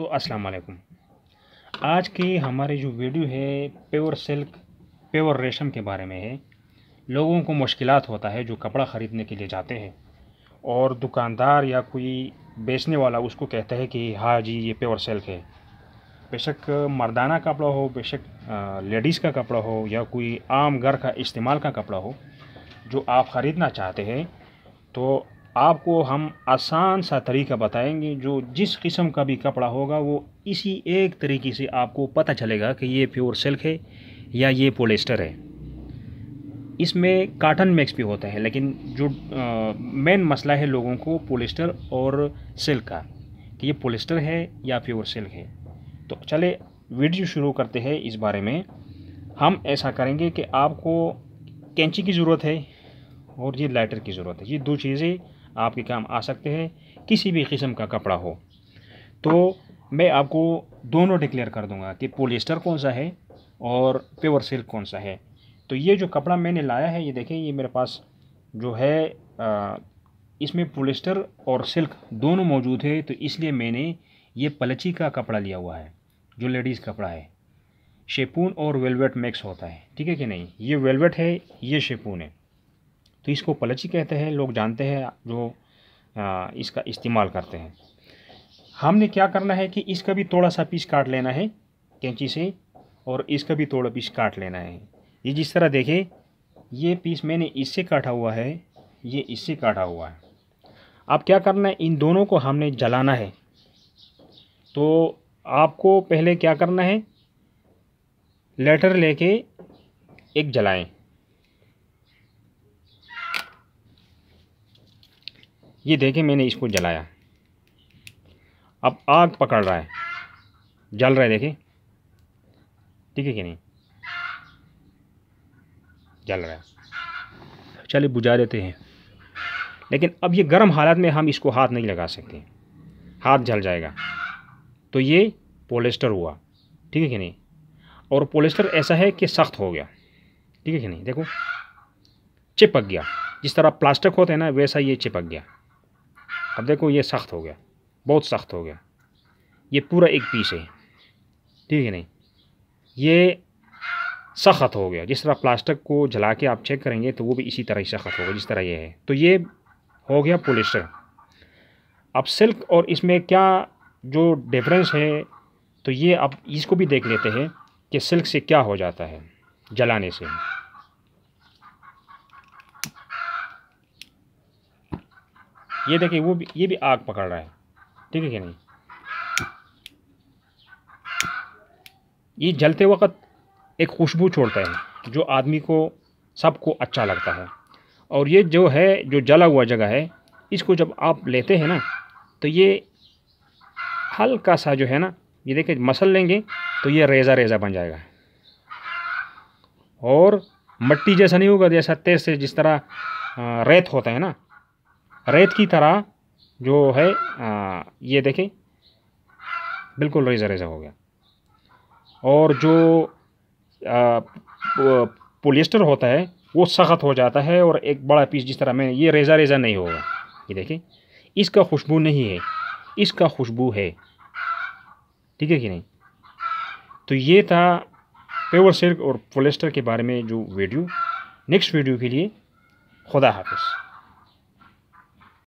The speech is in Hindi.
दोस्तों अस्सलाम वालेकुम आज की हमारी जो वीडियो है प्योर सिल्क प्योर रेशम के बारे में है लोगों को मुश्किल होता है जो कपड़ा ख़रीदने के लिए जाते हैं और दुकानदार या कोई बेचने वाला उसको कहता है कि हाँ जी ये प्योर सिल्क है बेशक मर्दाना कपड़ा हो बेशक लेडीज़ का कपड़ा हो या कोई आम घर का इस्तेमाल का कपड़ा हो जो आप ख़रीदना चाहते हैं तो आपको हम आसान सा तरीका बताएंगे जो जिस किस्म का भी कपड़ा होगा वो इसी एक तरीके से आपको पता चलेगा कि ये प्योर सिल्क है या ये पोलेस्टर है इसमें काटन मिक्स भी होता है लेकिन जो मेन मसला है लोगों को पोलिस्टर और सिल्क का कि ये पोलिस्टर है या प्योर सिल्क है तो चले वीडियो शुरू करते हैं इस बारे में हम ऐसा करेंगे कि आपको कैंची की ज़रूरत है और ये लाइटर की ज़रूरत है ये दो चीज़ें आपके काम आ सकते हैं किसी भी किस्म का कपड़ा हो तो मैं आपको दोनों डिक्लेयर कर दूंगा कि पोलिस्टर कौन सा है और प्योर सिल्क कौन सा है तो ये जो कपड़ा मैंने लाया है ये देखें ये मेरे पास जो है आ, इसमें पोलिस्टर और सिल्क दोनों मौजूद है तो इसलिए मैंने ये पलची का कपड़ा लिया हुआ है जो लेडीज़ कपड़ा है शेपून और वेलवेट मिक्स होता है ठीक है कि नहीं ये वेलवेट है ये शेपून है तो इसको पलची कहते हैं लोग जानते हैं जो आ, इसका इस्तेमाल करते हैं हमने क्या करना है कि इसका भी थोड़ा सा पीस काट लेना है कैंची से और इसका भी थोड़ा पीस काट लेना है ये जिस तरह देखें ये पीस मैंने इससे काटा हुआ है ये इससे काटा हुआ है अब क्या करना है इन दोनों को हमने जलाना है तो आपको पहले क्या करना है लेटर लेके एक जलाएं ये देखें मैंने इसको जलाया अब आग पकड़ रहा है जल रहा है देखें ठीक है कि नहीं जल रहा है चलिए बुझा देते हैं लेकिन अब ये गर्म हालत में हम इसको हाथ नहीं लगा सकते हाथ जल जाएगा तो ये पोलेस्टर हुआ ठीक है कि नहीं और पोलेस्टर ऐसा है कि सख्त हो गया ठीक है कि नहीं देखो चिपक गया जिस तरह प्लास्टिक होते हैं ना वैसा ये चिपक गया अब देखो ये सख्त हो गया बहुत सख्त हो गया ये पूरा एक पीस है ठीक है नहीं ये सख्त हो गया जिस तरह प्लास्टिक को जला के आप चेक करेंगे तो वो भी इसी तरह ही सख्त होगा जिस तरह ये है तो ये हो गया पोलिस्टर अब सिल्क और इसमें क्या जो डिफरेंस है तो ये अब इसको भी देख लेते हैं कि सिल्क से क्या हो जाता है जलाने से ये देखिए वो भी ये भी आग पकड़ रहा है ठीक है कि नहीं ये जलते वक्त एक खुशबू छोड़ता है जो आदमी को सबको अच्छा लगता है और ये जो है जो जला हुआ जगह है इसको जब आप लेते हैं ना तो ये हल्का सा जो है ना ये देखिए मसल लेंगे तो ये रेज़ा रेज़ा बन जाएगा और मट्टी जैसा नहीं होगा जैसा तेज से जिस तरह रेत होता है ना रेत की तरह जो है आ, ये देखें बिल्कुल रेजा रेजा हो गया और जो आ, पोलिस्टर होता है वो सख्त हो जाता है और एक बड़ा पीस जिस तरह में ये रेजा रेजा नहीं होगा ये देखें इसका खुशबू नहीं है इसका खुशबू है ठीक है कि नहीं तो ये था पेवर सिल्क और पोलिस्टर के बारे में जो वीडियो नेक्स्ट वीडियो के लिए खुदा हाफिज़